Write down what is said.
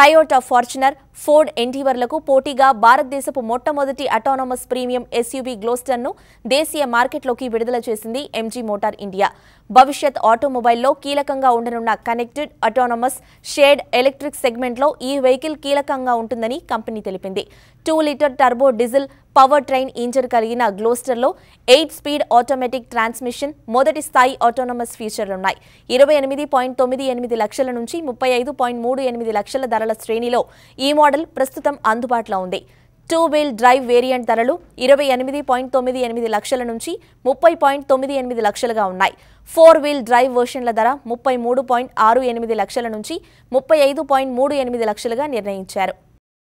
Toyota Fortuner Ford ఎన్టీవర్లకు పోటీగా భారతదేశపు మొట్టమొదటి అటానమస్ ప్రీమియం ఎస్యూవీ గ్లోస్టర్ను దేశీయ మార్కెట్లోకి విడుదల చేసింది ఎంజీ మోటార్ ఇండియా భవిష్యత్ ఆటోమొబైల్లో కీలకంగా ఉండనున్న కనెక్టెడ్ అటానమస్ షేడ్ ఎలక్ట్రిక్ సెగ్మెంట్లో ఈ వెహికల్ కీలకంగా ఉంటుందని కంపెనీ తెలిపింది two litre turbo diesel power train engine కలిగిన గ్లోస్టర్లో ఎయిట్ స్పీడ్ ఆటోమేటిక్ ట్రాన్స్మిషన్ మొదటి స్థాయి ఆటోనమస్ ఫీచర్లున్నాయి ఇరవై ఎనిమిది పాయింట్ తొమ్మిది ఎనిమిది లక్షల నుంచి ముప్పై ఐదు పాయింట్ మూడు ఎనిమిది లక్షల ధరల శ్రేణిలో ఈ మోడల్ ప్రస్తుతం అందుబాటులో ఉంది టూ వీల్ డ్రైవ్ వేరియంట్ ధరలు ఇరవై ఎనిమిది పాయింట్ తొమ్మిది ఎనిమిది లక్షల నుంచి ముప్పై పాయింట్ తొమ్మిది ఎనిమిది లక్షలుగా ఉన్నాయి ఫోర్ వీల్ డ్రైవ్ వర్షన్ల ధర ముప్పై మూడు పాయింట్ ఆరు ఎనిమిది లక్షల నుంచి ముప్పై ఐదు పాయింట్ మూడు ఎనిమిది లక్షలుగా నిర్ణయించారు